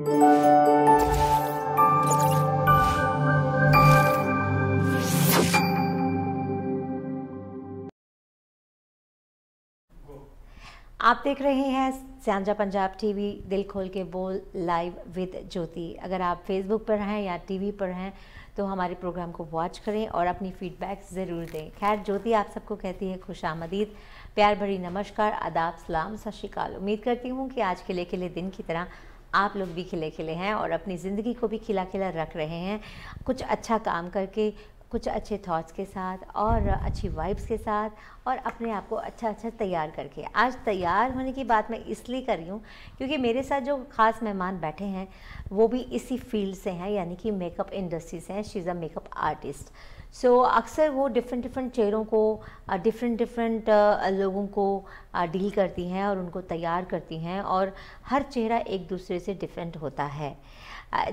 आप देख रहे हैं सांझा पंजाब टीवी दिल खोल के बोल लाइव विद ज्योति अगर आप फेसबुक पर हैं या टीवी पर हैं तो हमारे प्रोग्राम को वॉच करें और अपनी फीडबैक ज़रूर दें खैर ज्योति आप सबको कहती है खुश आमदीद प्यार भरी नमस्कार आदाब सलाम सत श्रीकाल उम्मीद करती हूँ कि आज के लेके लिए दिन की तरह आप लोग भी खिले खिले हैं और अपनी ज़िंदगी को भी खिला खिला रख रहे हैं कुछ अच्छा काम करके कुछ अच्छे थॉट्स के साथ और अच्छी वाइब्स के साथ और अपने आप को अच्छा अच्छा तैयार करके आज तैयार होने की बात मैं इसलिए कर रही हूँ क्योंकि मेरे साथ जो ख़ास मेहमान बैठे हैं वो भी इसी फील्ड से हैं यानी कि मेकअप इंडस्ट्री से हैं she is a makeup artist so so, अक्सर वो डिफरेंट डिफरेंट चेहरों को डिफरेंट डिफरेंट लोगों को डील करती हैं और उनको तैयार करती हैं और हर चेहरा एक दूसरे से डिफरेंट होता है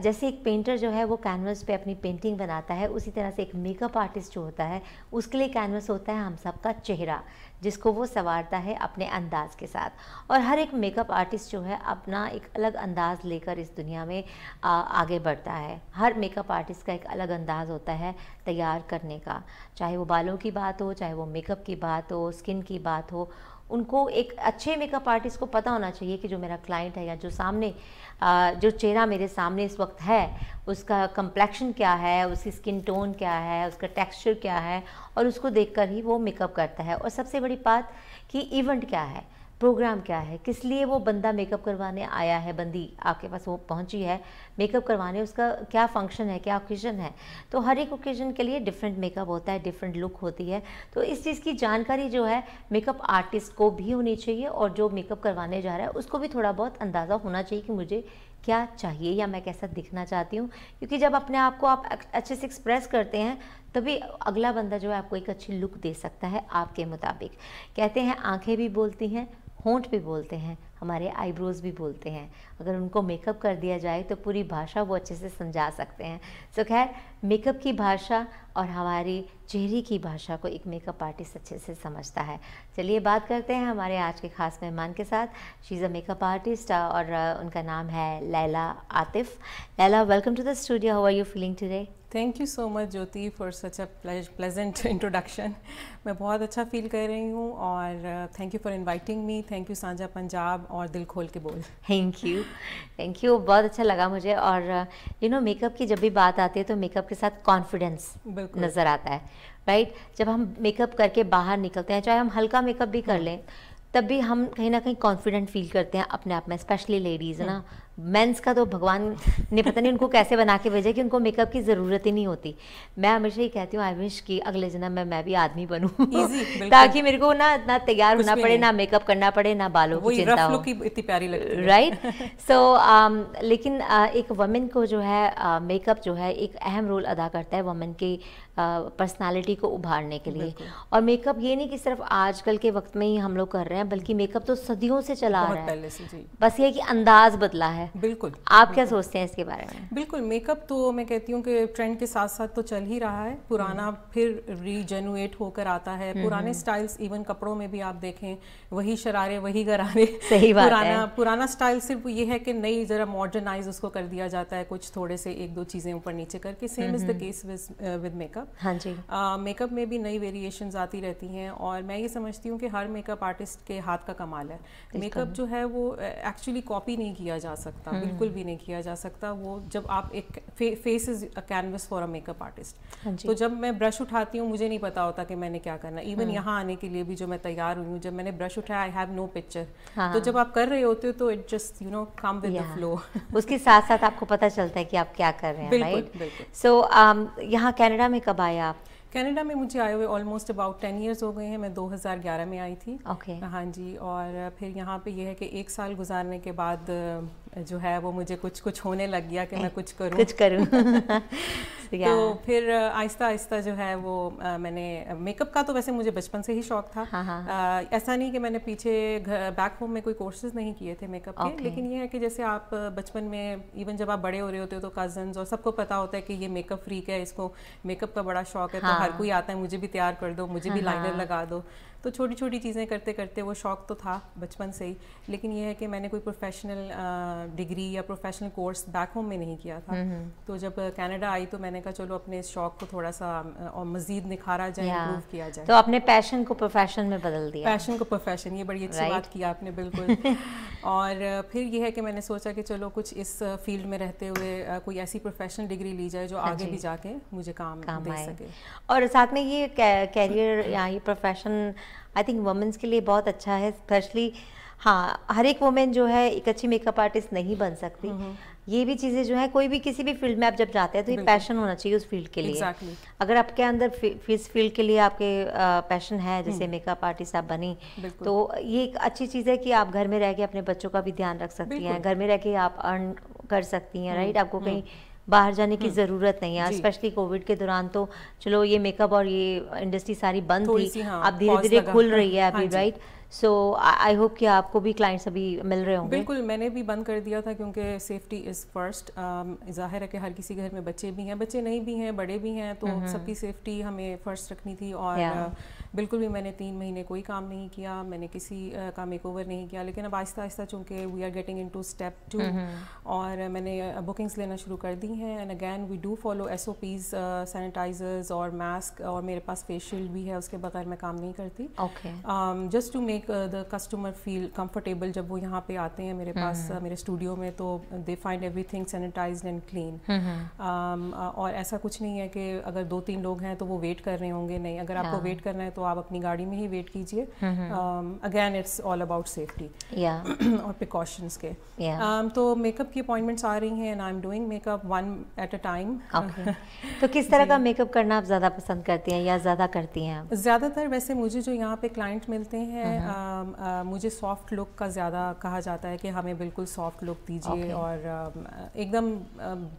जैसे एक पेंटर जो है वो कैनवस पे अपनी पेंटिंग बनाता है उसी तरह से एक मेकअप आर्टिस्ट जो होता है उसके लिए कैनवस होता है हम सब का चेहरा जिसको वो संवारता है अपने अंदाज के साथ और हर एक मेकअप आर्टिस्ट जो है अपना एक अलग अंदाज लेकर इस दुनिया में आ, आगे बढ़ता है हर मेकअप आर्टिस्ट का एक अलग अंदाज होता है तैयार करने का चाहे वो बालों की बात हो चाहे वो मेकअप की बात हो स्किन की बात हो उनको एक अच्छे मेकअप आर्टिस्ट को पता होना चाहिए कि जो मेरा क्लाइंट है या जो सामने जो चेहरा मेरे सामने इस वक्त है उसका कंप्लेक्शन क्या है उसकी स्किन टोन क्या है उसका टेक्सचर क्या है और उसको देखकर ही वो मेकअप करता है और सबसे बड़ी बात कि इवेंट क्या है प्रोग्राम क्या है किस लिए वो बंदा मेकअप करवाने आया है बंदी आपके पास वो पहुंची है मेकअप करवाने उसका क्या फंक्शन है क्या ओकेजन है तो हर एक ओकेजन के लिए डिफरेंट मेकअप होता है डिफरेंट लुक होती है तो इस चीज़ की जानकारी जो है मेकअप आर्टिस्ट को भी होनी चाहिए और जो मेकअप करवाने जा रहा है उसको भी थोड़ा बहुत अंदाज़ा होना चाहिए कि मुझे क्या चाहिए या मैं कैसा दिखना चाहती हूँ क्योंकि जब अपने आप को आप अच्छे से एक्सप्रेस करते हैं तभी अगला बंदा जो है आपको एक अच्छी लुक दे सकता है आपके मुताबिक कहते हैं आंखें भी बोलती हैं होंठ भी बोलते हैं हमारे आईब्रोज़ भी बोलते हैं अगर उनको मेकअप कर दिया जाए तो पूरी भाषा वो अच्छे से समझा सकते हैं सो so, खैर मेकअप की भाषा और हमारी चेहरे की भाषा को एक मेकअप आर्टिस्ट अच्छे से समझता है चलिए बात करते हैं हमारे आज के ख़ास मेहमान के साथ she is a makeup artist और uh, उनका नाम है Laila Atif Laila welcome to the studio how are you feeling today thank you so much Jyoti for such a pleasant introduction मैं बहुत अच्छा फील कर रही हूँ और thank you for inviting me thank you Sanjha Punjab और दिल खोल के बोल थैंक यू थैंक यू बहुत अच्छा लगा मुझे और यू नो मेकअप की जब भी बात आती है तो मेकअप के साथ कॉन्फिडेंस नज़र आता है राइट right? जब हम मेकअप करके बाहर निकलते हैं चाहे हम हल्का मेकअप भी कर हाँ। लें तब भी हम कहीं ना कहीं कॉन्फिडेंट फील करते हैं अपने आप में स्पेशली लेडीज़ ना हाँ। मेंस का तो भगवान ने पता नहीं उनको कैसे बना के भेजा कि उनको मेकअप की ज़रूरत ही नहीं होती मैं हमेशा ही कहती हूँ आई विश कि अगले जन्म में मैं भी आदमी बनू ताकि मेरे को ना ना तैयार होना पड़े ना मेकअप करना पड़े ना बालों की चिंता हो इतनी प्यारी लगती राइट सो so, um, लेकिन uh, एक वमेन को जो है मेकअप uh, जो है एक अहम रोल अदा करता है वमेन की पर्सनालिटी को उभारने के लिए और मेकअप ये नहीं कि सिर्फ आजकल के वक्त में ही हम लोग कर रहे हैं बल्कि मेकअप तो सदियों से चला रहा है बस ये कि अंदाज बदला है है बिल्कुल आप बिल्कुल, क्या सोचते हैं इसके बारे में बिल्कुल मेकअप तो मैं कहती हूँ कि ट्रेंड के साथ साथ तो चल ही रहा है पुराना हम्म। फिर रीजेनुएट होकर आता है हम्म, पुराने स्टाइल्स हम्म। इवन कपड़ों में भी आप देखें वही शरारे वही गरारे सही बात पुराना है। पुराना स्टाइल सिर्फ ये है कि नई जरा मॉडर्नाइज उसको कर दिया जाता है कुछ थोड़े से एक दो चीज़ें ऊपर नीचे करके same is the case with makeup हाँ जी मेकअप में भी नई वेरिएशन आती रहती हैं और मैं ये समझती हूँ कि हर मेकअप आर्टिस्ट के हाथ का कमाल है मेकअप जो है वो एक्चुअली uh, कॉपी नहीं किया जा सकता सकता hmm. बिल्कुल भी नहीं किया जा सकता वो जब आप एक face is a canvas for a makeup artist तो जब मैं ब्रश उठाती हूँ मुझे नहीं पता होता कि मैंने क्या करना इवन hmm. हम्म। यहाँ आने के लिए भी जो मैं तैयार हुई हूँ जब मैंने ब्रश उठाया आई हैव नो पिक्चर तो हाँ। जब आप कर रहे होते हो तो it just you know come with flow उसके साथ साथ आपको पता चलता है कि आप क्या कर रहे हैं राइट सो um, यहाँ कैनेडा में कब आया आप कनाडा में मुझे आए हुए ऑलमोस्ट अबाउट टेन इयर्स हो गए हैं मैं 2011 में आई थी ओके okay. हाँ जी और फिर यहाँ पे ये यह है कि एक साल गुजारने के बाद जो है वो मुझे कुछ कुछ होने लग गया कि मैं कुछ करूँ कुछ करूँ तो, तो फिर आहिस्ता आहिस्ता जो है वो आ, मैंने मेकअप का तो वैसे मुझे बचपन से ही शौक था आ, हाँ, हाँ। ऐसा नहीं कि मैंने पीछे बैक होम में कोई कोर्सेज नहीं किए थे मेकअप के लेकिन ये है कि जैसे आप बचपन में इवन जब आप बड़े हो रहे होते हो तो कजन और सबको पता होता है कि ये मेकअप फ्रीक है इसको मेकअप का बड़ा शौक है तो हाँ। हर कोई आता है मुझे भी तैयार कर दो मुझे भी लाइनर लगा दो तो छोटी छोटी चीज़ें करते करते वो शौक़ तो था बचपन से ही लेकिन ये है कि मैंने कोई प्रोफेशनल डिग्री या प्रोफेशनल कोर्स बैक होम में नहीं किया था हम्म, हम्म। तो जब कनाडा आई तो मैंने कहा चलो अपने इस शौक़ को थोड़ा सा और मज़ीद निखारा जाए इम्प्रूव किया जाए तो आपने पैशन को प्रोफेशन में बदल दिया पैशन को प्रोफेशन ये बड़ी अच्छी बात की आपने बिल्कुल और फिर ये है कि मैंने सोचा कि चलो कुछ इस फील्ड में रहते हुए कोई ऐसी प्रोफेशनल डिग्री ली जाए जो हाँ आगे भी जाके मुझे काम, काम दे सके और साथ में ये कैरियर या ये प्रोफेशन आई थिंक वुमेंस के लिए बहुत अच्छा है स्पेशली हाँ हर एक वुमेन जो है एक अच्छी मेकअप आर्टिस्ट नहीं बन सकती हम्म, हम्म। ये भी चीज़ें जो है कोई भी किसी भी फील्ड में आप जब जाते हैं तो ये पैशन होना चाहिए उस फील्ड के लिए exactly. अगर आपके अंदर इस फील्ड के लिए आपके पैशन है जैसे मेकअप हम्म। आर्टिस्ट आप बनी तो ये एक अच्छी चीज़ है कि आप घर में रह के अपने बच्चों का भी ध्यान रख सकती हैं घर में रह के आप अर्न कर सकती हैं राइट आपको कहीं बाहर जाने की हम्म। ज़रूरत नहीं है स्पेशली कोविड के दौरान तो चलो ये मेकअप और ये इंडस्ट्री सारी बंद थी हाँ, अब धीरे धीरे खुल रही है हाँ अभी राइट सो आई होप कि आपको भी क्लाइंट्स अभी मिल रहे होंगे बिल्कुल मैंने भी बंद कर दिया था क्योंकि सेफ्टी इज़ फर्स्ट जाहिर है कि हर किसी घर में बच्चे भी हैं बच्चे नहीं भी हैं बड़े भी हैं तो सबकी सेफ्टी हमें फर्स्ट रखनी थी और बिल्कुल भी मैंने तीन महीने कोई काम नहीं किया मैंने किसी का मेक ओवर नहीं किया लेकिन अब आहिस्ता आहिस्ता चूंकि we are getting into step two और मैंने बुकिंग्स लेना शुरू कर दी हैं and again we do follow S O Ps sanitisers और मास्क और मेरे पास फेशियल भी है उसके बगैर मैं काम नहीं करती just to make make the customer feel feel जब वो यहाँ पे आते हैं मेरे पास हम्म। मेरे स्टूडियो में तो they find everything sanitise and clean और ऐसा कुछ नहीं है कि अगर दो तीन लोग हैं तो वो वेट कर रहे होंगे नहीं अगर आपको वेट हाँ। करना है तो आप अपनी गाड़ी में ही वेट कीजिए again it's all about safety और प्रिकॉशंस के um, तो मेकअप की अपॉइंटमेंट्स आ रही हैं and I am doing makeup one at a time तो किस तरह का मेकअप करना आप ज़्यादा पसंद करती हैं या ज़्यादा करती हैं ज़्यादातर वैसे मुझे जो यहाँ पे क्लाइंट मिलते हैं हम्म, हम्म। uh, आ, um, uh, मुझे सॉफ्ट लुक का ज़्यादा कहा जाता है कि हमें बिल्कुल सॉफ्ट लुक दीजिए okay. और um, uh, एकदम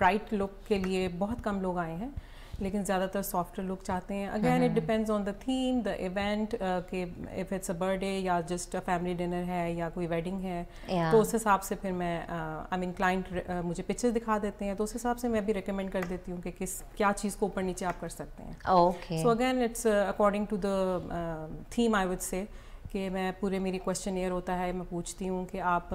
ब्राइट uh, लुक के लिए बहुत कम लोग आए हैं लेकिन ज़्यादातर सॉफ्ट लुक चाहते हैं again it depends on the theme the event के इफ़ इट्स अ बर्थडे या जस्ट अ फैमिली डिनर है या कोई वेडिंग है yeah. तो उस हिसाब से फिर मैं आई मीन क्लाइंट मुझे पिक्चर्स दिखा देते हैं तो उस हिसाब से मैं भी रिकमेंड कर देती हूँ कि किस क्या चीज़ को ऊपर नीचे आप कर सकते हैं so again it's according to the theme I would say कि मैं पूरे मेरी क्वेश्चन एयर होता है मैं पूछती हूँ कि आप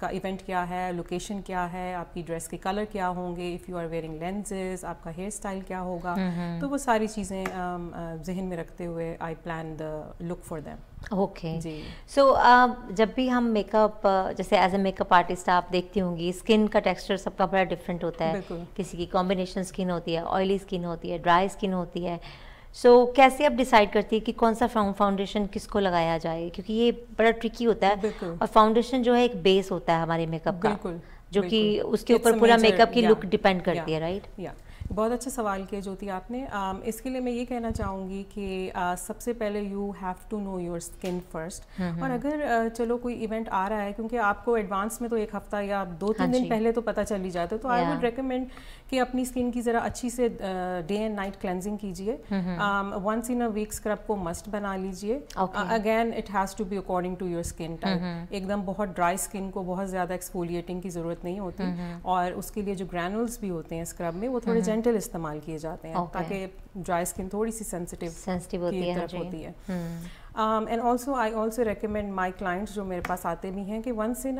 का इवेंट क्या है लोकेशन क्या है आपकी ड्रेस के कलर क्या होंगे if you are wearing lenses आपका हेयर स्टाइल क्या होगा हम्म, हम्म। तो वो सारी चीज़ें जहन में रखते हुए I plan the look for them okay so जब भी हम मेकअप uh, जैसे एज ए मेकअप आर्टिस्ट आप देखती होंगी स्किन का टेक्सचर सबका बड़ा डिफरेंट होता है किसी की कॉम्बिनेशन स्किन होती है ऑयली स्किन होती है ड्राई स्किन होती है सो so, कैसे आप डिसाइड करती है कि कौन सा फाउंडेशन किसको लगाया जाए क्योंकि ये बड़ा ट्रिकी होता है और फाउंडेशन जो है एक बेस होता है हमारे मेकअप का जो कि उसके ऊपर पूरा मेकअप की लुक डिपेंड करती है राइट बहुत अच्छा सवाल किया ज्योति आपने um, इसके लिए मैं ये कहना चाहूँगी कि uh, सबसे पहले you have to know your skin first और अगर uh, चलो कोई इवेंट आ रहा है क्योंकि आपको एडवांस में तो एक हफ्ता या दो तीन हाँ दिन पहले तो पता चल ही जाता है तो आई वुड रिकमेंड कि अपनी स्किन की ज़रा अच्छी से डे एंड नाइट क्लेंजिंग कीजिए once in a week scrub को मस्ट बना लीजिए again it has to be according to your skin type एकदम बहुत ड्राई स्किन को बहुत ज़्यादा एक्सफोलिएटिंग की ज़रूरत नहीं होती हम्म, हम्म। और उसके लिए जो ग्रैनुल्स भी होते हैं स्क्रब में वो थोड़े जेंट हम्म, जेंटल इस्तेमाल किए जाते हैं okay. ताकि ड्राई स्किन थोड़ी सी सेंसिटिव हाँ होती है, होती हम्म। है। And also I also recommend my clients जो मेरे पास आते भी हैं कि वंस इन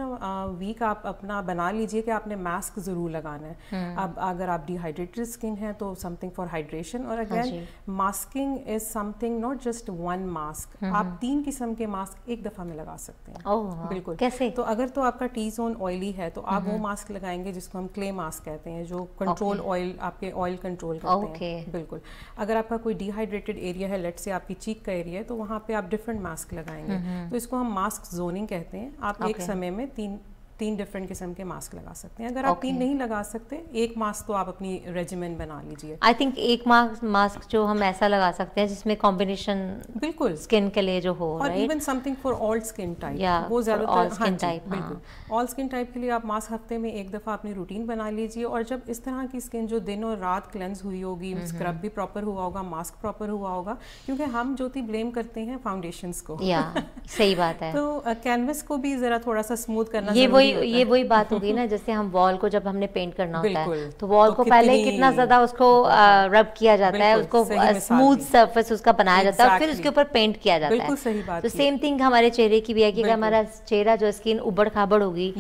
वीक आप अपना बना लीजिए कि आपने मास्क ज़रूर लगाना है hmm. अब अगर आप डिहाइड्रेटेड स्किन है तो समथिंग फॉर हाइड्रेशन और again masking is something not just one mask आप तीन किस्म के मास्क एक दफ़ा में लगा सकते हैं oh, बिल्कुल कैसे तो अगर तो आपका टी जोन ऑयली है तो आप hmm. वो मास्क हम्म। लगाएंगे जिसको हम क्ले मास्क कहते हैं जो कंट्रोल ऑयल okay. आपके ऑयल कंट्रोल करते okay. हैं बिल्कुल अगर आपका कोई डिहाइड्रेटेड एरिया है लेट से आपकी चीक का एरिया है तो वहाँ पे आप डिफरेंट मास्क लगाएंगे हम्म, हम्म। तो इसको हम मास्क जोनिंग कहते हैं आप okay. एक समय में तीन तीन डिफरेंट किस्म के मास्क लगा सकते हैं अगर आप okay. तीन नहीं लगा सकते एक मास्क तो आप अपनी रेजिमेंट बना लीजिए आई थिंक एक मास्क मास्क जो हम ऐसा लगा सकते हैं जिसमें कॉम्बिनेशन बिल्कुल स्किन के लिए जो हो और even something for all skin type वो ज्यादातर ऑल स्किन टाइप के लिए आप मास्क हफ्ते में एक दफ़ा अपनी रूटीन बना लीजिए और जब इस तरह की स्किन जो दिन और रात क्लेंस हुई होगी स्क्रब हम्म, हम्म। भी प्रॉपर हुआ होगा मास्क प्रॉपर हुआ होगा क्योंकि हम ज्योति ब्लेम करते हैं फाउंडेशन को सही बात है तो कैनवस को भी जरा थोड़ा सा स्मूथ करना ये वही ये वही बात होगी ना जैसे हम वॉल को जब हमने पेंट करना होता है तो वॉल तो को पहले कितना ज्यादा उसको रब किया जाता है उसको स्मूथ सरफेस उसका बनाया जाता है फिर उसके ऊपर पेंट किया जाता है तो सेम थिंग हमारे चेहरे की भी है कि हमारा चेहरा जो स्किन उबड़ खाबड़ होगी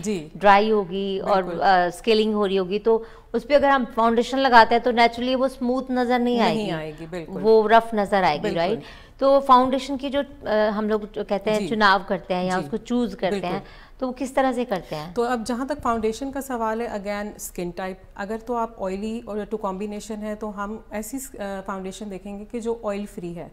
ड्राई होगी और स्केलिंग हो रही होगी तो उस पर अगर हम फाउंडेशन लगाते हैं तो नेचुरली वो स्मूथ नजर नहीं, आएगी, आएगी वो रफ नजर आएगी राइट तो फाउंडेशन की जो आ, हम लोग कहते हैं चुनाव करते हैं या उसको चूज करते हैं तो वो किस तरह से करते हैं तो अब जहाँ तक फाउंडेशन का सवाल है अगैन स्किन टाइप अगर तो आप ऑयली और टू कॉम्बिनेशन है तो हम ऐसी फाउंडेशन uh, देखेंगे कि जो ऑयल फ्री है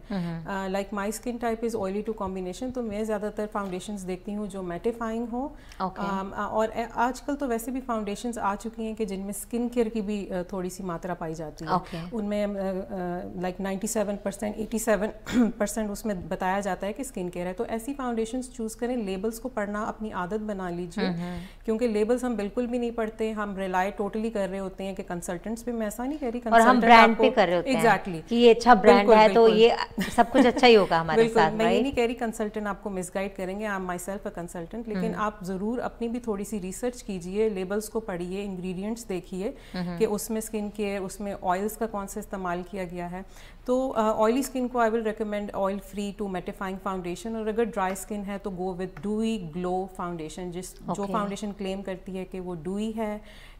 like my skin type is oily to combination तो मैं ज़्यादातर फाउंडेशन देखती हूँ जो मेटिफाइंग हो okay. um, uh, और uh, आजकल तो वैसे भी फाउंडेशन आ चुकी हैं कि जिनमें स्किन केयर की भी थोड़ी सी मात्रा पाई जाती है okay. उनमें like ninety seven percent eighty seven percent उसमें बताया जाता है कि स्किन केयर है तो ऐसी फाउंडेशन चूज़ करें लेबल्स को पढ़ना अपनी आदत आदत बना लीजिए हम्म, हम्म। क्योंकि लेबल्स हम बिल्कुल भी नहीं पढ़ते हम रिलाई टोटली कर रहे होते हैं कि कंसल्टेंट्स भी मैं ऐसा नहीं कह रही और हम ब्रांड पे कर रहे होते हैं एग्जैक्टली कि ये अच्छा ब्रांड है तो ये सब कुछ अच्छा ही होगा हमारे साथ मैं ये नहीं कह रही कंसल्टेंट आपको मिसगाइड करेंगे I am myself a consultant लेकिन आप ज़रूर अपनी भी थोड़ी सी रिसर्च कीजिए लेबल्स को पढ़िए इंग्रेडिएंट्स देखिए हम्म। कि उसमें स्किन केयर उसमें ऑयल्स का कौन सा इस्तेमाल किया गया है तो ऑयली uh, स्किन को I will recommend oil free to mattifying foundation और अगर ड्राई स्किन है तो go with dewy glow foundation जिस okay. जो फाउंडेशन क्लेम करती है कि वो डूई है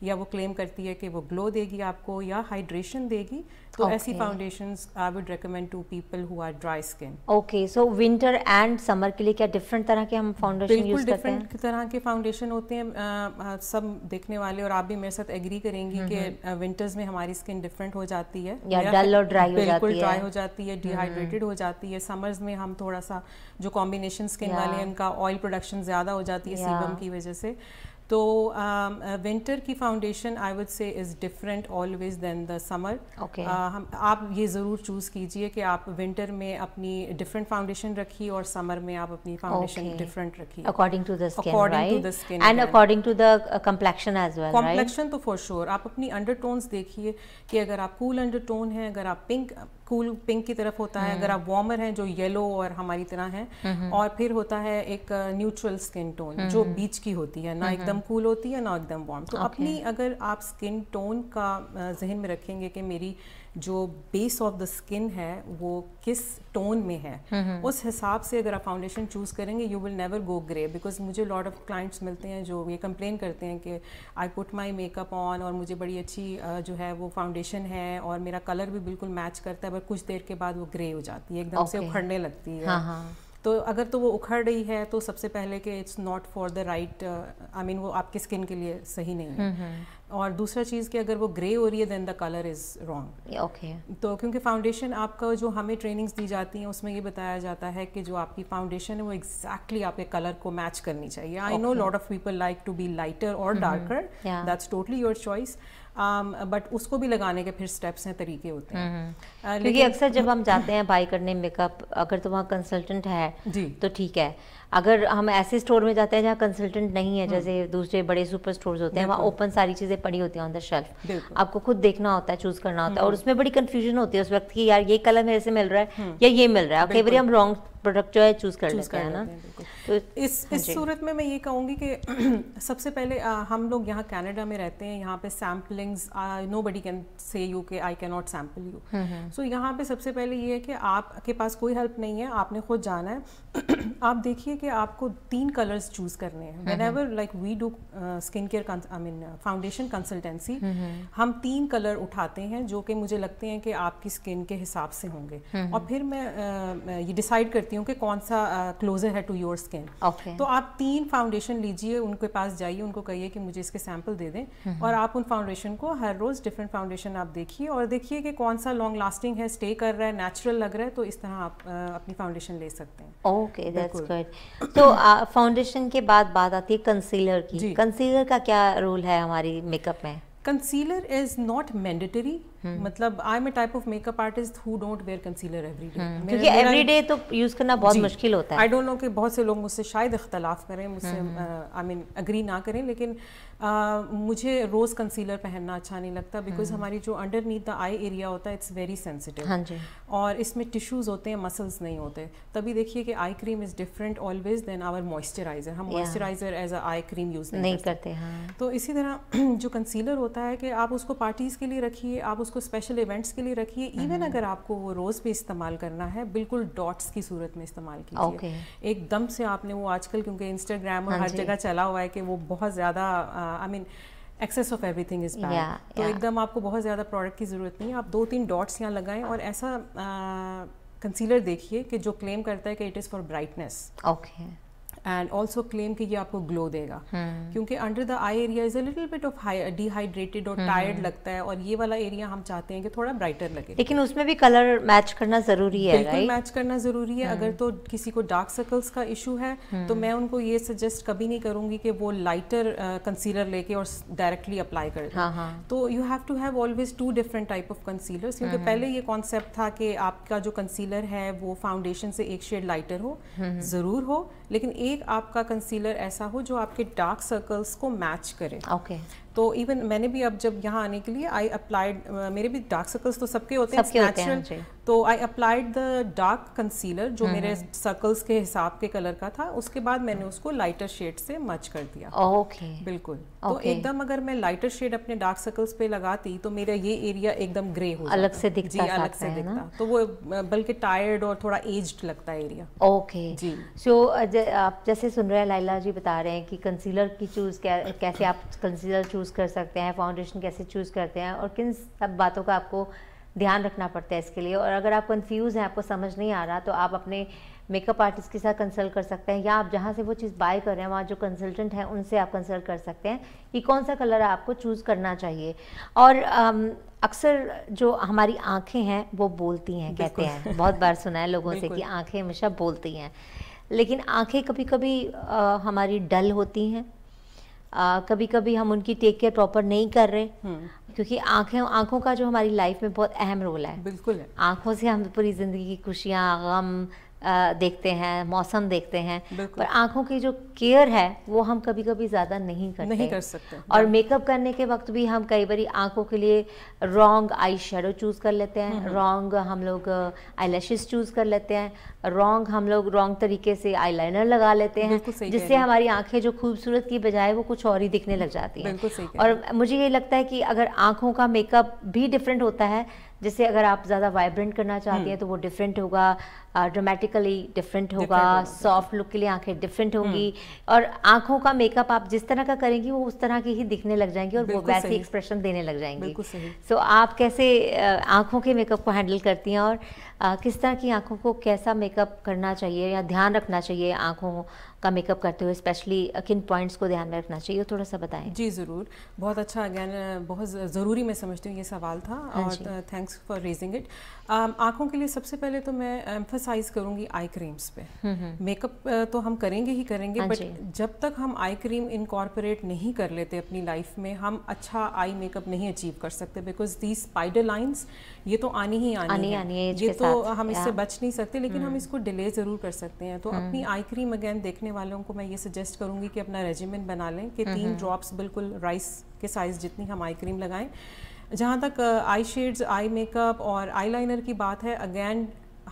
या वो क्लेम करती है कि वो ग्लो देगी आपको या हाइड्रेशन देगी तो okay. ऐसी foundation I would recommend to people who are dry skin okay so winter and summer के लिए क्या डिफरेंट तरह के हम फाउंडेशन यूज करते हैं बिल्कुल तरह के फाउंडेशन होते हैं आ, सब देखने वाले और आप भी मेरे साथ एग्री करेंगी कि विंटर्स में हमारी स्किन डिफरेंट हो जाती है या डल और ड्राई हो जाती है बिल्कुल ड्राई हो जाती है डिहाइड्रेटेड हो जाती है समर्स में हम थोड़ा सा जो कॉम्बिनेशन स्किन वाले हैं उनका ऑयल प्रोडक्शन ज़्यादा हो जाती है सीबम की वजह से तो विंटर um, uh, की foundation I would say is different always than the summer हम आप ये ज़रूर चूज़ कीजिए कि आप विंटर में अपनी डिफरेंट फाउंडेशन रखिए और समर में आप अपनी फाउंडेशन डिफरेंट रखिए according to the skin according to the skin and according to the complexion as well complexion तो फॉर श्योर आप अपनी अंडरटोन्स देखिए कि अगर आप कूल अंडरटोन है अगर आप पिंक कूल पिंक की तरफ होता है अगर हम्म। आप वार्मर हैं जो येलो और हमारी तरह हैं और फिर होता है एक न्यूट्रल स्किन टोन जो बीच की होती है ना एकदम कूल होती है ना एकदम वार्म तो अपनी अगर आप स्किन टोन का जहन में रखेंगे कि मेरी जो बेस ऑफ द स्किन है वो किस टोन में है हम्म, हम्म। उस हिसाब से अगर आप फाउंडेशन चूज़ करेंगे you will never go grey because मुझे लॉट ऑफ क्लाइंट्स मिलते हैं जो ये कंप्लेन करते हैं कि I put my makeup on और मुझे बड़ी अच्छी जो है वो फाउंडेशन है और मेरा कलर भी बिल्कुल मैच करता है पर कुछ देर के बाद वो ग्रे हो जाती है एकदम okay. से उखड़ने लगती है हाँ हाँ. तो अगर तो वो उखड़ रही है तो सबसे पहले कि it's not for the right I mean वो आपकी स्किन के लिए सही नहीं है हम्म, हम्म। और दूसरा चीज़ कि अगर वो ग्रे हो रही है then the colour is wrong okay तो क्योंकि फाउंडेशन आपका जो हमें ट्रेनिंग्स दी जाती हैं उसमें ये बताया जाता है कि जो आपकी फाउंडेशन है वो एग्जैक्टली exactly आपके कलर को मैच करनी चाहिए I know lot of people like to be lighter और darker that's totally your choice but um, उसको भी लगाने के फिर स्टेप्स हैं तरीके होते हैं हम्म, हम्म। uh, क्योंकि अक्सर जब हम जाते हैं बाई करने मेकअप अगर तो वहाँ कंसल्टेंट है तो ठीक है अगर हम ऐसे स्टोर में जाते हैं जहाँ कंसल्टेंट नहीं है हम्म। जैसे दूसरे बड़े सुपर स्टोर होते हैं वहाँ ओपन सारी चीज़ें पड़ी होती हैं ऑन द शेल्फ आपको खुद देखना होता है चूज़ करना होता है और हम्म। उसमें बड़ी कन्फ्यूजन होती है उस वक्त की यार ये कलर मेरे से मिल रहा है हम्म। या ये मिल रहा है कई बार हम रॉन्ग प्रोडक्ट जो है चूज़ कर लेते हैं ना तो इस इस हाँ सूरत में मैं ये कहूँगी कि सबसे पहले आ, हम लोग यहाँ कनाडा में रहते हैं यहाँ पे samplings nobody can say you के I can not sample you so यहाँ पे सबसे पहले ये है कि आपके पास कोई हेल्प नहीं है आपने खुद जाना है आप देखिए कि आपको तीन कलर्स चूज करने हैं whenever like we do skin care I mean foundation consultancy हम तीन कलर उठाते हैं जो कि मुझे लगते हैं कि आपकी स्किन के हिसाब से होंगे हम्म, हम्म। और फिर मैं uh, ये डिसाइड करती हूँ कि कौन सा क्लोजर uh, है टू योर स्किन तो आप तीन फाउंडेशन लीजिए उनके पास जाइए उनको कहिए कि मुझे इसके सैम्पल दे दें हम्म, और आप उन फाउंडेशन को हर रोज़ डिफरेंट फाउंडेशन आप देखिए और देखिए कि कौन सा लॉन्ग लास्टिंग है स्टे कर रहा है नेचुरल लग रहा है तो इस तरह आप uh, अपनी फाउंडेशन ले सकते हैं ओके दैट्स गुड तो फाउंडेशन के बाद बात आती है कंसीलर की कंसीलर का क्या रोल है हमारी मेकअप में concealer is not mandatory Hmm. मतलब I am type of makeup artist who don't wear concealer every day क्योंकि एवरी डे तो यूज करना बहुत मुश्किल होता है आई डोंट नो कि बहुत से लोग मुझसे शायद इख्तलाफ करें मुझसे आई मीन अग्री ना करें लेकिन आ, मुझे रोज कंसीलर पहनना अच्छा नहीं लगता बिकॉज hmm. हमारी जो underneath the eye area होता है इट्स वेरी सेंसिटिव और इसमें टिश्यूज होते हैं मसल्स नहीं होते तभी देखिए कि eye cream is different always than our moisturiser हम moisturiser as a eye cream use नहीं करते हाँ। तो इसी तरह जो कंसीलर होता है कि आप उसको पार्टीज के लिए रखिए आप उसको उसको स्पेशल इवेंट्स के लिए रखिए इवन हम्म। अगर आपको वो रोज़ भी इस्तेमाल करना है बिल्कुल डॉट्स की सूरत में इस्तेमाल कीजिए एकदम से आपने वो आजकल क्योंकि इंस्टाग्राम और हाँ हर जगह चला हुआ है कि वो बहुत ज़्यादा I mean excess of thing is तो एकदम आपको बहुत ज़्यादा प्रोडक्ट की ज़रूरत नहीं है आप दो तीन डॉट्स यहाँ लगाएं और ऐसा कंसीलर देखिए कि जो क्लेम करता है कि it is for brightness okay and also claim कि ये आपको ग्लो देगा हम्म। क्योंकि under the eye area is a little bit of dehydrated और टायर्ड लगता है और ये वाला एरिया हम चाहते हैं कि थोड़ा ब्राइटर लगे लेकिन उसमें भी कलर मैच करना जरूरी है बिल्कुल मैच करना जरूरी है अगर हम्म। तो किसी को डार्क सर्कल्स का इशू है तो हम्म। मैं उनको ये सजेस्ट कभी नहीं करूंगी कि वो लाइटर कंसीलर uh, लेके और डायरेक्टली अप्लाई कर तो you have to have always two different type of concealer क्योंकि पहले ये कॉन्सेप्ट था कि आपका जो कंसीलर है वो फाउंडेशन से एक शेड लाइटर हो जरूर हो लेकिन एक आपका कंसीलर ऐसा हो जो आपके डार्क सर्कल्स को मैच करे ओके okay. तो इवन मैंने भी अब जब यहाँ आने के लिए आई अप्लाइड मेरे भी डार्क सर्कल्स तो सबके होते हैं नेचुरल तो I applied the dark concealer जो हम्म, मेरे सर्कल्स हम्म। के हिसाब के कलर का था उसके बाद मैंने हम्म। उसको लाइटर शेड से मच कर दिया ओके okay. बिल्कुल okay. तो एकदम अगर मैं लाइटर शेड अपने डार्क सर्कल्स पे लगाती तो मेरा ये एरिया एकदम ग्रे हो अलग से दिखता जी अलग से दिखता तो वो बल्कि टायर्ड और थोड़ा एज्ड लगता है एरिया ओके जी सो आप जैसे सुन रहे हैं लाइला जी बता रहे हैं कि कंसीलर की चूज कैसे आप कंसीलर चूज चूज़ कर सकते हैं फाउंडेशन कैसे चूज़ करते हैं और किन सब बातों का आपको ध्यान रखना पड़ता है इसके लिए और अगर आप कन्फ्यूज़ हैं आपको समझ नहीं आ रहा तो आप अपने मेकअप आर्टिस्ट के साथ कंसल्ट कर सकते हैं या आप जहाँ से वो चीज़ बाय कर रहे हैं वहाँ जो कंसल्टेंट हैं उनसे आप कंसल्ट कर सकते हैं कि कौन सा कलर आपको चूज़ करना चाहिए और अक्सर जो हमारी आँखें हैं वो बोलती हैं कहते हैं बहुत बार सुना है लोगों से कि आँखें हमेशा बोलती हैं लेकिन आँखें कभी कभी हमारी डल होती हैं आ, कभी कभी हम उनकी टेक केयर प्रॉपर नहीं कर रहे हम्म। क्योंकि आंखें आंखों का जो हमारी लाइफ में बहुत अहम रोल है बिल्कुल आंखों से हम पूरी ज़िंदगी की खुशियाँ गम देखते हैं मौसम देखते हैं पर आंखों की जो केयर है वो हम कभी कभी ज़्यादा नहीं करते नहीं कर सकते और मेकअप करने के वक्त भी हम कई बार आंखों के लिए रॉन्ग आई शेडो चूज़ कर लेते हैं रॉन्ग हम लोग आई चूज़ कर लेते हैं रॉन्ग हम लोग रॉन्ग तरीके से लाइनर लगा लेते हैं जिससे हमारी आंखें जो खूबसूरत की बजाय वो कुछ और ही दिखने लग जाती है और मुझे ये लगता है कि अगर आंखों का मेकअप भी डिफरेंट होता है जैसे अगर आप ज़्यादा वाइब्रेंट करना चाहती हम्म। हैं तो वो डिफरेंट होगा ड्रामेटिकली uh, डिफरेंट होगा सॉफ्ट लुक के लिए आंखें डिफरेंट hmm. होंगी और आंखों का मेकअप आप जिस तरह का करेंगी वो उस तरह की ही दिखने लग जाएंगी और वो वैसे एक्सप्रेशन देने लग जाएंगी सो so, आप कैसे uh, आंखों के मेकअप को हैंडल करती हैं और आ, uh, किस तरह की आंखों को कैसा मेकअप करना चाहिए या ध्यान रखना चाहिए आंखों का मेकअप करते हुए स्पेशली किन पॉइंट्स को ध्यान में रखना चाहिए थोड़ा सा बताएं जी ज़रूर बहुत अच्छा अगैन बहुत ज़रूरी मैं समझती हूँ ये सवाल था हाँ और थैंक्स फॉर रेजिंग इट आंखों के लिए सबसे पहले तो मैं एम्फोस एम्फोसाइज करूंगी आई क्रीम्स पे मेकअप हम्म, हम्म। तो हम करेंगे ही करेंगे बट हाँ जब तक हम आई क्रीम इनकॉर्पोरेट नहीं कर लेते अपनी लाइफ में हम अच्छा आई मेकअप नहीं अचीव कर सकते बिकॉज दी स्पाइडर लाइन्स ये तो आनी ही आनी, आनी, है। आनी है ये तो हम इससे बच नहीं सकते लेकिन हम हम्म। इसको डिले ज़रूर कर सकते हैं तो अपनी आई क्रीम अगेन देखने वालों को मैं ये सजेस्ट करूंगी कि अपना रेजिमेंट बना लें कि तीन ड्रॉप्स बिल्कुल राइस के साइज़ जितनी हम आई क्रीम लगाएं जहाँ तक आई शेड्स आई मेकअप और आईलाइनर की बात है अगेन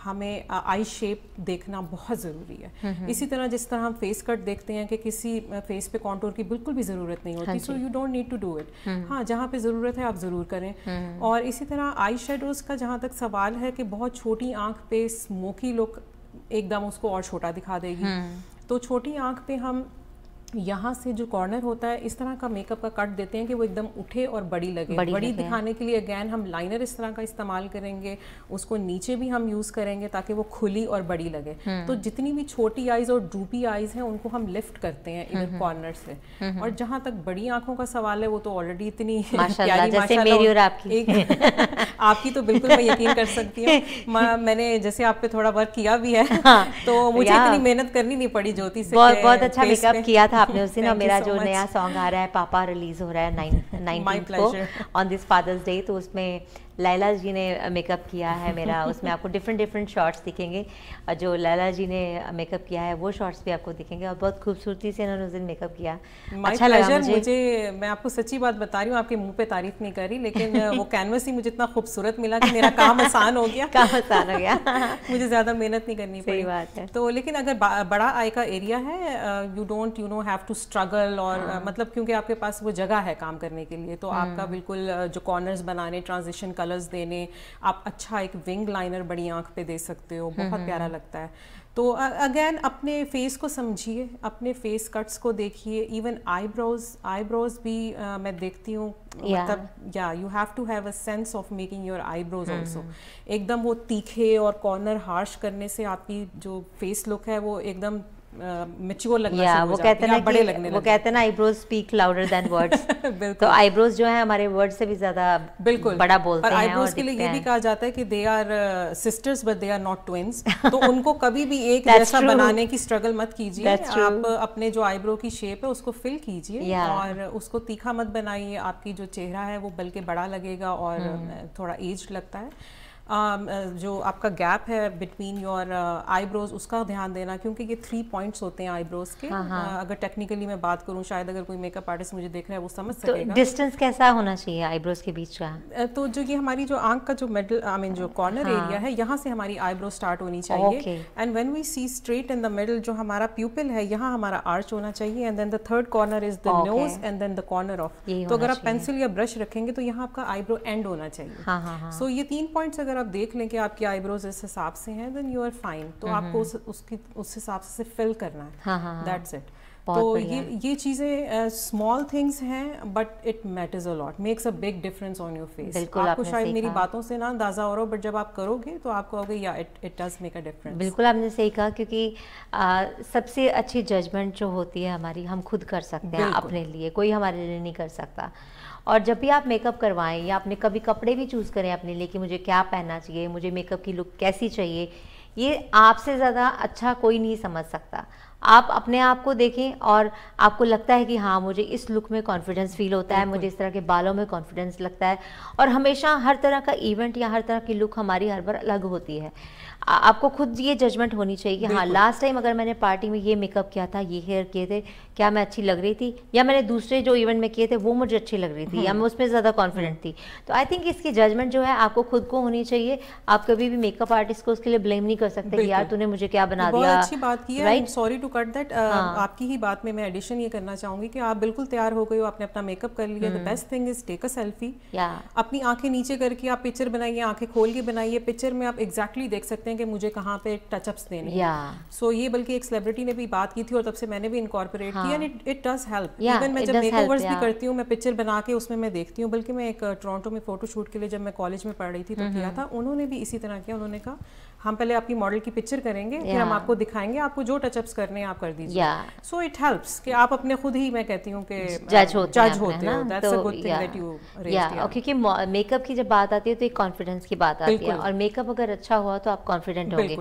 हमें आई शेप देखना बहुत ज़रूरी है हम्म, हम्म। इसी तरह जिस तरह हम फेस कट देखते हैं कि किसी फेस पे कॉन्टोर की बिल्कुल भी ज़रूरत नहीं होती so you don't need to do it हाँ जहाँ पे ज़रूरत है आप ज़रूर करें हम्म, और इसी तरह आई शेडोज़ का जहाँ तक सवाल है कि बहुत छोटी आँख पे स्मोकी लुक एकदम उसको और छोटा दिखा देगी तो छोटी आँख पे हम यहाँ से जो कॉर्नर होता है इस तरह का मेकअप का कट देते हैं कि वो एकदम उठे और बड़ी लगे बड़ी, बड़ी दिखाने के लिए अगैन हम लाइनर इस तरह का इस्तेमाल करेंगे उसको नीचे भी हम यूज़ करेंगे ताकि वो खुली और बड़ी लगे हम्म। तो जितनी भी छोटी आईज और डूपी आईज हैं उनको हम लिफ्ट करते हैं इधर कॉर्नर से और जहाँ तक बड़ी आँखों का सवाल है वो तो ऑलरेडी इतनी आपकी तो बिल्कुल मैं यकीन कर सकती हूँ मैंने जैसे आप पे थोड़ा वर्क किया भी है हाँ। तो मुझे इतनी मेहनत करनी नहीं पड़ी ज्योति से बहुत अच्छा मेकअप किया था था आपने उस दिन और मेरा जो नया सॉन्ग आ रहा है पापा रिलीज हो रहा है ऑन दिस फादर्स डे तो उसमें लैला जी ने मेकअप किया है मेरा उसमें आपको डिफरेंट डिफरेंट शॉट्स दिखेंगे और जो लैला जी ने मेकअप किया है वो शॉट्स भी आपको दिखेंगे और बहुत खूबसूरती से इन्होंने उस दिन मेकअप किया अच्छा लगा मुझे।, मुझे मैं आपको सच्ची बात बता रही हूँ आपके मुंह पे तारीफ नहीं करी लेकिन वो कैनवस ही मुझे इतना खूबसूरत मिला कि मेरा काम आसान हो गया काम आसान हो गया मुझे ज़्यादा मेहनत नहीं करनी पड़ी बात है तो लेकिन अगर बड़ा आय का एरिया है you don't you know have to struggle और हाँ। मतलब क्योंकि आपके पास वो जगह है काम करने के लिए तो हम्म। आपका बिल्कुल जो कॉर्नर्स बनाने ट्रांजिशन का कलर्स देने आप अच्छा एक विंग लाइनर बड़ी आंख पे दे सकते हो हम्म, बहुत हम्म, प्यारा हम्म। लगता है तो अगेन अपने फेस को समझिए अपने फेस कट्स को देखिए इवन आईब्रोज आईब्रोज भी आ, मैं देखती हूँ yeah. मतलब या you have to have a sense of making your eyebrows also एकदम वो तीखे और कॉर्नर हार्श करने से आपकी जो फेस लुक है वो एकदम मेच्योर लगना yeah, वो कहते हैं बड़े लगने वो कहते हैं ना eyebrows speak louder than words तो आईब्रोज जो है हमारे वर्ड से भी ज्यादा बिल्कुल बड़ा बोलते हैं और आईब्रोज के लिए ये भी कहा जाता है कि they are sisters but they are not twins तो उनको कभी भी एक जैसा बनाने की स्ट्रगल मत कीजिए आप अपने जो आईब्रो की शेप है उसको फिल कीजिए और उसको तीखा मत बनाइए आपकी जो चेहरा है वो बल्कि बड़ा लगेगा और hmm. थोड़ा एज लगता है Um, uh, जो आपका गैप है बिटवीन योर आईब्रोज उसका ध्यान देना क्योंकि ये थ्री पॉइंट्स होते हैं आईब्रोज के हाँ. हाँ। uh, अगर टेक्निकली मैं बात करूँ शायद अगर कोई मेकअप आर्टिस्ट मुझे देख रहा है वो समझ तो सकेगा डिस्टेंस कैसा होना चाहिए आईब्रोज के बीच का uh, तो जो ये हमारी जो आंख का जो मिडल आई मीन जो कॉर्नर हाँ. एरिया है यहाँ से हमारी आईब्रो स्टार्ट होनी चाहिए and when we see straight in the middle जो हमारा प्यूपिल है यहाँ हमारा आर्च होना चाहिए and then the third corner is the nose and then the corner of तो अगर आप पेंसिल या ब्रश रखेंगे तो यहाँ आपका आईब्रो एंड होना चाहिए सो हाँ, हाँ, ये तीन पॉइंट्स अगर अगर आप देख लें कि आपकी आईब्रोज इस हिसाब से हैं देन यू आर फाइन तो आपको उस, उसकी उस हिसाब से फिल करना है दैट्स हाँ, इट हाँ, हाँ। तो ये ये चीज़ें स्मॉल थिंग्स हैं but it matters a lot makes a big difference on your face आपको शायद मेरी बातों से ना अंदाज़ा हो रहा हो बट जब आप करोगे तो आप कहोगे या it it does make a difference बिल्कुल आपने सही कहा क्योंकि आ, सबसे अच्छी जजमेंट जो होती है हमारी हम खुद कर सकते हैं अपने लिए कोई हमारे लिए नहीं कर सकता और जब भी आप मेकअप करवाएं या आपने कभी कपड़े भी चूज़ करें अपने लिए कि मुझे क्या पहनना चाहिए मुझे मेकअप की लुक कैसी चाहिए ये आपसे ज़्यादा अच्छा कोई नहीं समझ सकता आप अपने आप को देखें और आपको लगता है कि हाँ मुझे इस लुक में कॉन्फिडेंस फील होता है मुझे इस तरह के बालों में कॉन्फिडेंस लगता है और हमेशा हर तरह का इवेंट या हर तरह की लुक हमारी हर बार अलग होती है आपको खुद ये जजमेंट होनी चाहिए कि हाँ लास्ट टाइम अगर मैंने पार्टी में ये मेकअप किया था ये हेयर किए थे क्या मैं अच्छी लग रही थी या मैंने दूसरे जो इवेंट में किए थे वो मुझे अच्छी लग रही थी या हम्म। मैं उसमें ज़्यादा कॉन्फिडेंट थी हम्म। तो आई थिंक इसकी जजमेंट जो है आपको खुद को होनी चाहिए आप कभी भी मेकअप आर्टिस्ट को उसके लिए ब्लेम नहीं कर सकते यार तूने मुझे क्या बना दिया अच्छी बात की right sorry to cut that uh, हाँ। आपकी ही बात में मैं एडिशन ये करना चाहूंगी कि आप बिल्कुल तैयार हो गए हो आपने अपना मेकअप कर लिया the best thing is take a selfie अपनी आंखें नीचे करके आप पिक्चर बनाइए आंखें खोल के बनाइए पिक्चर में आप एग्जैक्टली exactly देख सकते हैं कि मुझे कहाँ पे टचअप्स देने सो yeah. so, ये बल्कि एक सेलिब्रिटी ने भी बात की थी और तब से मैंने भी इनकॉर्पोरेट किया and it does help even मैं जब मेकओवर्स yeah. भी करती हूँ मैं पिक्चर बना के उसमें मैं देखती हूँ बल्कि मैं एक टोरंटो uh, में फोटोशूट के लिए जब मैं कॉलेज में पढ़ रही थी तो हम्म, किया हम्म। था उन्होंने भी इसी तरह किया उन्होंने कहा हम पहले आपकी मॉडल की पिक्चर करेंगे yeah. फिर हम आपको दिखाएंगे आपको जो टचअप्स करने हैं आप कर दीजिए सो इट हेल्प्स कि आप अपने खुद ही मैं कहती हूँ जज होते जज होते that's a good thing that you या क्योंकि मेकअप की जब बात आती है तो एक कॉन्फिडेंस की बात आती है और मेकअप अगर अच्छा हुआ तो आप कॉन्फिडेंट होंगे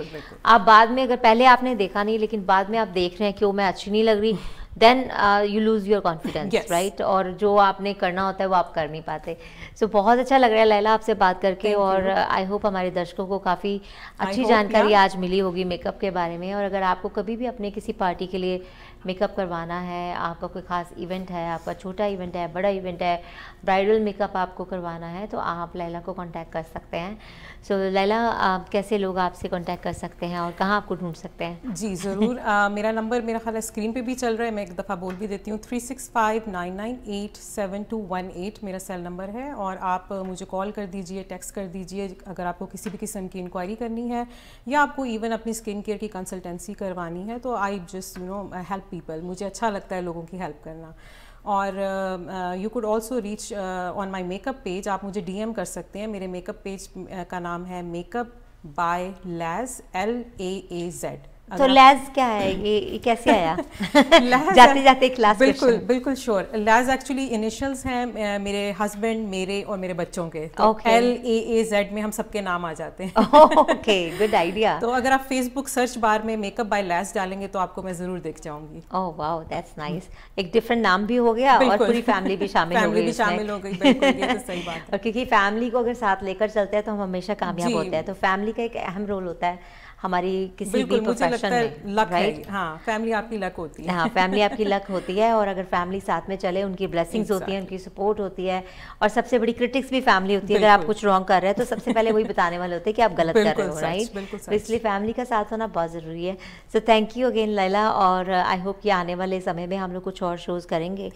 आप बाद में अगर पहले आपने देखा नहीं लेकिन बाद में आप देख रहे हैं कि वो मैं अच्छी नहीं लग रही then you lose your confidence right और जो आपने करना होता है वो आप कर नहीं पाते सो so, बहुत अच्छा लग रहा है लैला आपसे बात करके Thank और आई होप हमारे दर्शकों को काफ़ी अच्छी जानकारी yeah. आज मिली होगी मेकअप के बारे में और अगर आपको कभी भी अपने किसी पार्टी के लिए मेकअप करवाना है आपका कोई ख़ास इवेंट है आपका छोटा इवेंट है बड़ा इवेंट है ब्राइडल मेकअप आपको करवाना है तो आप लैला को कॉन्टैक्ट कर सकते हैं सो so, लैला आप कैसे लोग आपसे कांटेक्ट कर सकते हैं और कहाँ आपको ढूंढ सकते हैं जी ज़रूर मेरा नंबर मेरा ख्याल स्क्रीन पे भी चल रहा है मैं एक दफ़ा बोल भी देती हूँ three six five nine nine eight seven two one eight मेरा सेल नंबर है और आप मुझे कॉल कर दीजिए टेक्स्ट कर दीजिए अगर आपको किसी भी किस्म की इंक्वायरी करनी है या आपको इवन अपनी स्किन केयर की कंसल्टेंसी करवानी है तो I just you know help people मुझे अच्छा लगता है लोगों की हेल्प करना और you could also reach on my makeup page आप मुझे डी कर सकते हैं मेरे मेकअप पेज का नाम है makeup by Laaz L A A Z तो लैज क्या है ये कैसे आया जाते जाते क्लास बिल्कुल बिल्कुल श्योर लैज एक्चुअली इनिशियल्स हैं मेरे हस्बैंड मेरे और मेरे बच्चों के एल ए ए जेड में हम सबके नाम आ जाते हैं ओके गुड आइडिया तो अगर आप फेसबुक सर्च बार में मेकअप बाय लैज डालेंगे तो आपको मैं जरूर देख जाऊंगी ओह वाओ दैट्स नाइस एक डिफरेंट नाम भी हो गया और पूरी फैमिली भी शामिल हो गई फैमिली भी शामिल हो गई बिल्कुल ये तो सही बात है क्योंकि फैमिली को अगर साथ लेकर चलते हैं तो हम हमेशा कामयाब होते हैं तो फैमिली का एक अहम रोल होता है हमारी किसी भी प्रोफेशन में लक राइट हाँ फैमिली आपकी लक होती है हाँ फैमिली आपकी लक होती है और अगर फैमिली साथ में चले उनकी ब्लेसिंग्स होती है उनकी सपोर्ट होती है और सबसे बड़ी क्रिटिक्स भी फैमिली होती है अगर आप कुछ रॉन्ग कर रहे हैं तो सबसे पहले वही बताने वाले होते हैं कि आप गलत कर रहे हो राइट तो इसलिए फैमिली का साथ होना बहुत ज़रूरी है so thank you again Laila और आई होप कि आने वाले समय में हम लोग कुछ और शोज़ करेंगे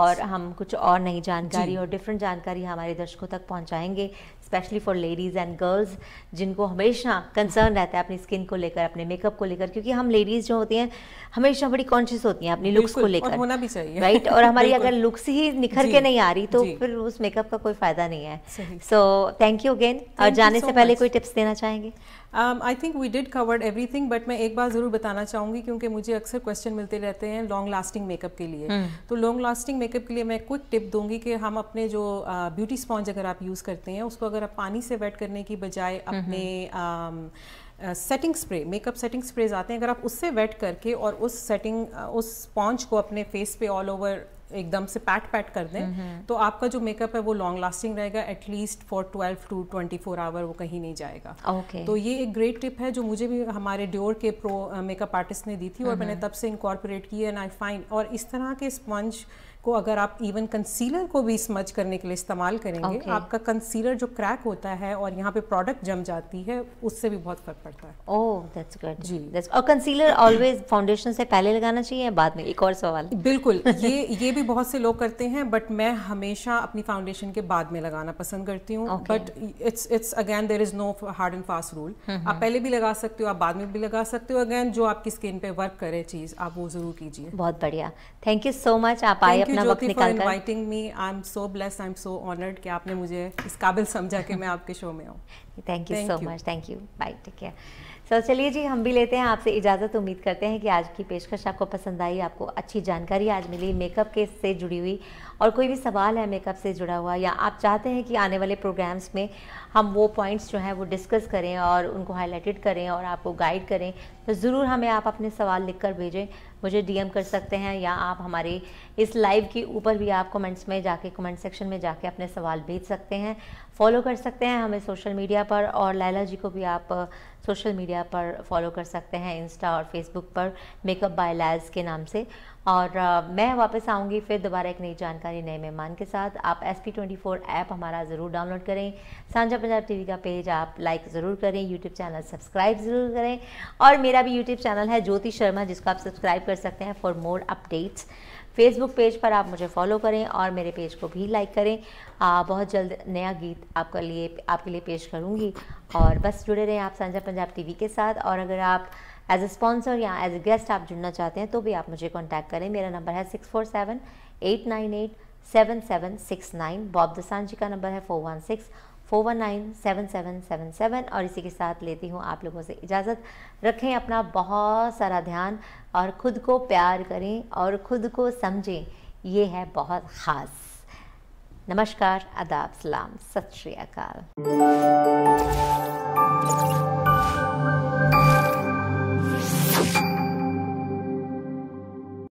और हम कुछ और नई जानकारी और डिफरेंट जानकारी हमारे दर्शकों तक पहुँचाएंगे specially for ladies and girls जिनको हमेशा कंसर्न रहता है अपनी स्किन को लेकर अपने मेकअप को लेकर क्योंकि हम लेडीज़ जो होती हैं हमेशा बड़ी कॉन्शियस होती हैं अपनी लुक्स को लेकर होना भी चाहिए राइट और हमारी अगर लुक्स ही निखर के नहीं आ रही तो फिर उस मेकअप का कोई फायदा नहीं है सो थैंक यू अगेन और जाने से पहले कोई टिप्स देना चाहेंगे I think we did covered thing but मैं एक बार ज़रूर बताना चाहूंगी क्योंकि मुझे अक्सर क्वेश्चन मिलते रहते हैं लॉन्ग लास्टिंग मेकअप के लिए हम्म। तो लॉन्ग लास्टिंग मेकअप के लिए मैं क्विक टिप दूंगी कि हम अपने जो ब्यूटी uh, स्पॉन्ज अगर आप यूज़ करते हैं उसको अगर आप पानी से वेट करने की बजाय हम्म, हम्म। अपने hmm. Setting spray makeup setting sprays आते हैं अगर आप उससे वेट करके और उस सेटिंग उस स्पॉन्ज को अपने फेस पे ऑल ओवर एकदम से पैट पैट कर दें तो आपका जो मेकअप है वो लॉन्ग लास्टिंग रहेगा at least for twelve to twenty four hour वो कहीं नहीं जाएगा okay. तो ये एक ग्रेट टिप है जो मुझे भी हमारे ड्योर के प्रो मेकअप आर्टिस्ट ने दी थी और मैंने तब से इंकॉर्पोरेट की एंड आई फाइन और इस तरह के स्पॉन्ज को अगर आप इवन कंसीलर को भी स्मज करने के लिए इस्तेमाल करेंगे okay. आपका कंसीलर जो क्रैक होता है और यहाँ पे प्रोडक्ट जम जाती है उससे भी बहुत फर्क पड़ता है ओह दैट्स गुड जी और कंसीलर ऑलवेज फाउंडेशन से पहले लगाना चाहिए बाद में एक और सवाल बिल्कुल ये ये भी बहुत से लोग करते हैं बट मैं हमेशा अपनी फाउंडेशन के बाद में लगाना पसंद करती हूँ but it's it's again there is no hard and fast rule आप पहले भी लगा सकते हो आप बाद में भी लगा सकते हो अगेन जो आपकी स्किन पे वर्क करे चीज आप वो जरूर कीजिए बहुत बढ़िया थैंक यू सो मच आप आए अपना वक्त निकाल कर inviting me I am so blessed I am so honoured कि आपने मुझे इस काबिल समझा कि मैं आपके शो में हूँ thank you so much thank you bye take care sir चलिए जी हम भी लेते हैं आपसे इजाज़त उम्मीद करते हैं कि आज की पेशकश आपको पसंद आई आपको अच्छी जानकारी आज मिली मेकअप के से जुड़ी हुई और कोई भी सवाल है मेकअप से जुड़ा हुआ या आप चाहते हैं कि आने वाले प्रोग्राम्स में हम वो पॉइंट्स जो हैं वो डिस्कस करें और उनको हाईलाइटेड करें और आपको गाइड करें तो ज़रूर हमें आप अपने सवाल लिख कर भेजें मुझे डीएम कर सकते हैं या आप हमारे इस लाइव के ऊपर भी आप कमेंट्स में जाके कमेंट सेक्शन में जाके अपने सवाल भेज सकते हैं फॉलो कर सकते हैं हमें सोशल मीडिया पर और लैला जी को भी आप सोशल uh, मीडिया पर फॉलो कर सकते हैं इंस्टा और फेसबुक पर मेकअप बाय लैल्स के नाम से और मैं वापस आऊँगी फिर दोबारा एक नई जानकारी नए मेहमान के साथ आप S P twenty four app हमारा ज़रूर डाउनलोड करें सांझा पंजाब टी वी का पेज आप लाइक ज़रूर करें यूट्यूब चैनल सब्सक्राइब ज़रूर करें और मेरा भी यूट्यूब चैनल है ज्योति शर्मा जिसको आप सब्सक्राइब कर सकते हैं for more updates Facebook page पर आप मुझे फॉलो करें और मेरे पेज को भी लाइक करें आ, बहुत जल्द नया गीत आपके लिए आपके लिए पेश करूँगी और बस जुड़े रहें आप सांझा पंजाब टीवी के साथ और अगर आप एज ए स्पॉन्सर या एज ए गेस्ट आप जुड़ना चाहते हैं तो भी आप मुझे कॉन्टैक्ट करें मेरा नंबर है six four seven eight nine eight seven seven six nine बॉब दसान जी का नंबर है four one six four one nine seven seven seven seven और इसी के साथ लेती हूँ आप लोगों से इजाज़त रखें अपना बहुत सारा ध्यान और ख़ुद को प्यार करें और ख़ुद को समझें ये है बहुत ख़ास नमस्कार आदाब सलाम सत श्री अकाल